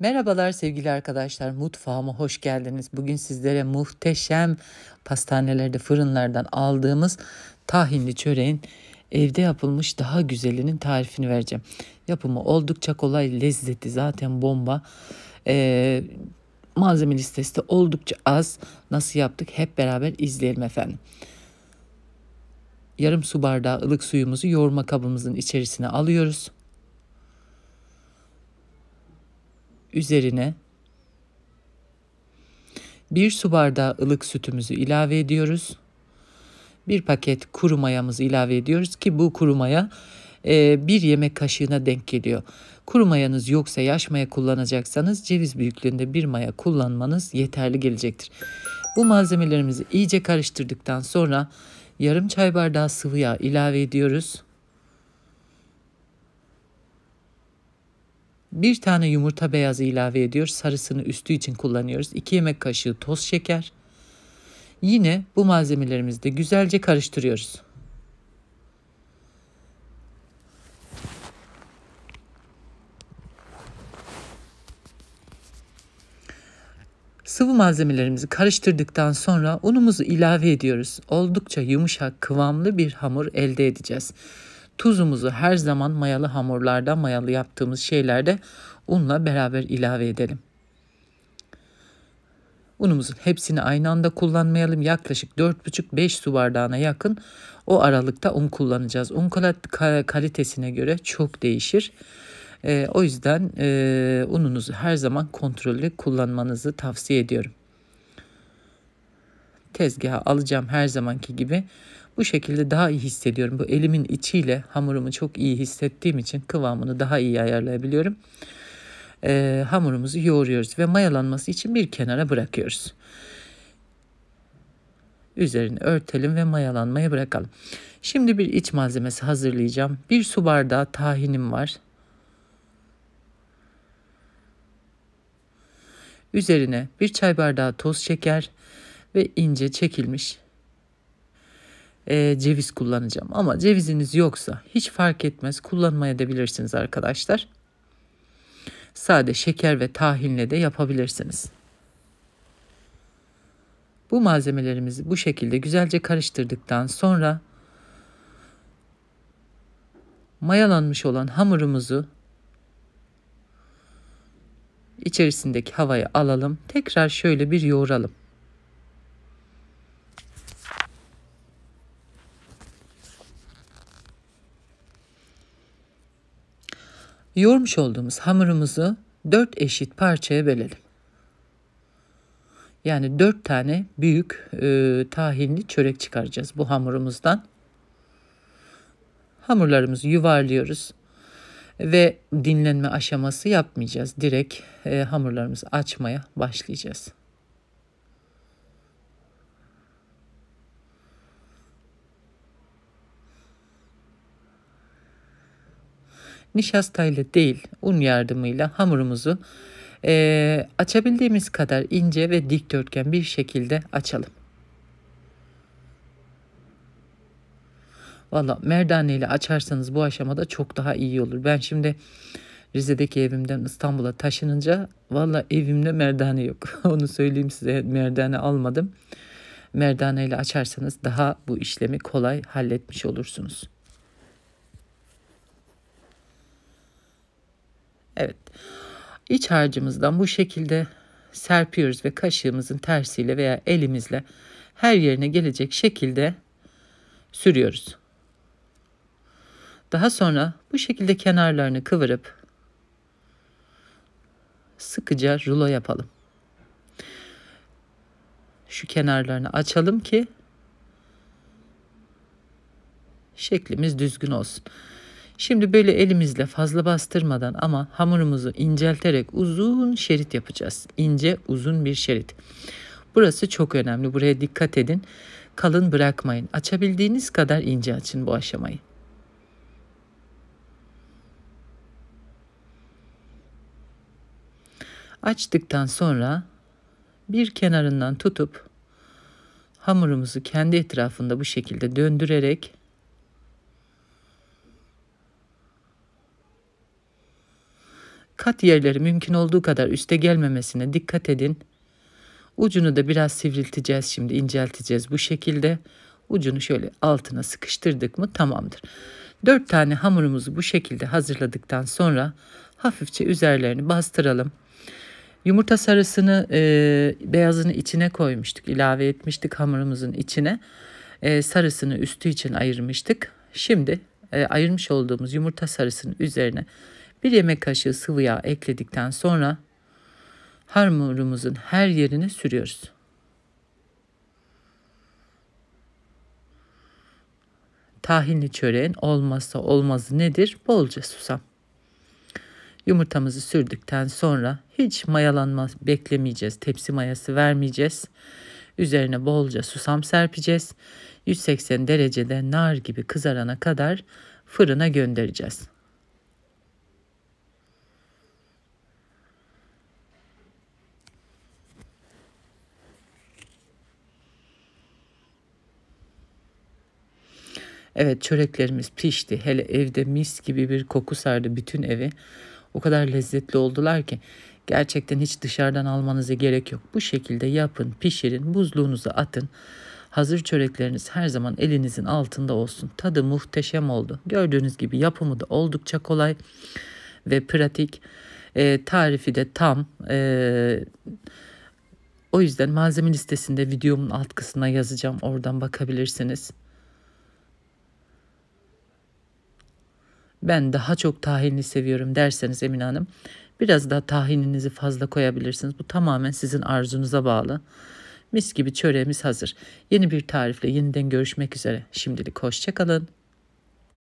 Merhabalar sevgili arkadaşlar mutfağıma hoş geldiniz. Bugün sizlere muhteşem pastanelerde fırınlardan aldığımız tahinli çöreğin evde yapılmış daha güzelinin tarifini vereceğim. Yapımı oldukça kolay lezzeti zaten bomba. Ee, malzeme listesi de oldukça az. Nasıl yaptık hep beraber izleyelim efendim. Yarım su bardağı ılık suyumuzu yoğurma kabımızın içerisine alıyoruz. üzerine bir su bardağı ılık sütümüzü ilave ediyoruz. Bir paket kuru mayamızı ilave ediyoruz ki bu kuru maya e, bir yemek kaşığına denk geliyor. Kuru mayanız yoksa yaş maya kullanacaksanız ceviz büyüklüğünde bir maya kullanmanız yeterli gelecektir. Bu malzemelerimizi iyice karıştırdıktan sonra yarım çay bardağı sıvı yağ ilave ediyoruz. Bir tane yumurta beyazı ilave ediyor, Sarısını üstü için kullanıyoruz. 2 yemek kaşığı toz şeker. Yine bu malzemelerimizi de güzelce karıştırıyoruz. Sıvı malzemelerimizi karıştırdıktan sonra unumuzu ilave ediyoruz. Oldukça yumuşak, kıvamlı bir hamur elde edeceğiz. Tuzumuzu her zaman mayalı hamurlarda, mayalı yaptığımız şeylerde unla beraber ilave edelim. Unumuzun hepsini aynı anda kullanmayalım. Yaklaşık 4,5-5 su bardağına yakın o aralıkta un kullanacağız. Un kalitesine göre çok değişir. E, o yüzden e, ununuzu her zaman kontrollü kullanmanızı tavsiye ediyorum. Tezgaha alacağım her zamanki gibi bu şekilde daha iyi hissediyorum. Bu elimin içiyle hamurumu çok iyi hissettiğim için kıvamını daha iyi ayarlayabiliyorum. Ee, hamurumuzu yoğuruyoruz ve mayalanması için bir kenara bırakıyoruz. Üzerini örtelim ve mayalanmayı bırakalım. Şimdi bir iç malzemesi hazırlayacağım. Bir su bardağı tahinim var. Üzerine bir çay bardağı toz şeker ve ince çekilmiş e, ceviz kullanacağım. Ama ceviziniz yoksa hiç fark etmez kullanmaya da bilirsiniz arkadaşlar. Sade şeker ve tahinle de yapabilirsiniz. Bu malzemelerimizi bu şekilde güzelce karıştırdıktan sonra mayalanmış olan hamurumuzu içerisindeki havayı alalım. Tekrar şöyle bir yoğuralım. Yoğurmuş olduğumuz hamurumuzu dört eşit parçaya bölelim. Yani dört tane büyük e, tahinli çörek çıkaracağız bu hamurumuzdan. Hamurlarımızı yuvarlıyoruz ve dinlenme aşaması yapmayacağız. Direkt e, hamurlarımızı açmaya başlayacağız. nişastayla değil un yardımıyla hamurumuzu e, açabildiğimiz kadar ince ve dikdörtgen bir şekilde açalım. Valla merdane ile açarsanız bu aşamada çok daha iyi olur. Ben şimdi Rize'deki evimden İstanbul'a taşınınca valla evimde merdane yok. Onu söyleyeyim size merdane almadım. Merdane ile açarsanız daha bu işlemi kolay halletmiş olursunuz. Evet. İç harcımızdan bu şekilde serpiyoruz ve kaşığımızın tersiyle veya elimizle her yerine gelecek şekilde sürüyoruz. Daha sonra bu şekilde kenarlarını kıvırıp sıkıca rulo yapalım. Şu kenarlarını açalım ki şeklimiz düzgün olsun. Şimdi böyle elimizle fazla bastırmadan ama hamurumuzu incelterek uzun şerit yapacağız. İnce uzun bir şerit. Burası çok önemli. Buraya dikkat edin. Kalın bırakmayın. Açabildiğiniz kadar ince açın bu aşamayı. Açtıktan sonra bir kenarından tutup hamurumuzu kendi etrafında bu şekilde döndürerek kat yerleri mümkün olduğu kadar üste gelmemesine dikkat edin. Ucunu da biraz sivrilteceğiz şimdi incelteceğiz bu şekilde. Ucunu şöyle altına sıkıştırdık mı tamamdır. Dört tane hamurumuzu bu şekilde hazırladıktan sonra hafifçe üzerlerini bastıralım. Yumurta sarısını e, beyazını içine koymuştuk ilave etmiştik hamurumuzun içine. E, sarısını üstü için ayırmıştık. Şimdi e, ayırmış olduğumuz yumurta sarısının üzerine bir yemek kaşığı sıvı yağ ekledikten sonra hamurumuzun her yerine sürüyoruz. Tahinli çöreğin olmazsa olmazı nedir? Bolca susam. Yumurtamızı sürdükten sonra hiç mayalanma beklemeyeceğiz. Tepsi mayası vermeyeceğiz. Üzerine bolca susam serpeceğiz. 180 derecede nar gibi kızarana kadar fırına göndereceğiz. Evet çöreklerimiz pişti. Hele evde mis gibi bir koku sardı bütün evi. O kadar lezzetli oldular ki gerçekten hiç dışarıdan almanıza gerek yok. Bu şekilde yapın, pişirin, buzluğunuza atın. Hazır çörekleriniz her zaman elinizin altında olsun. Tadı muhteşem oldu. Gördüğünüz gibi yapımı da oldukça kolay ve pratik. E, tarifi de tam. E, o yüzden malzeme listesinde videomun alt kısmına yazacağım. Oradan bakabilirsiniz. ben daha çok tahinli seviyorum derseniz Emine Hanım biraz daha tahininizi fazla koyabilirsiniz. Bu tamamen sizin arzunuza bağlı. Mis gibi çöreğimiz hazır. Yeni bir tarifle yeniden görüşmek üzere. Şimdilik hoşçakalın.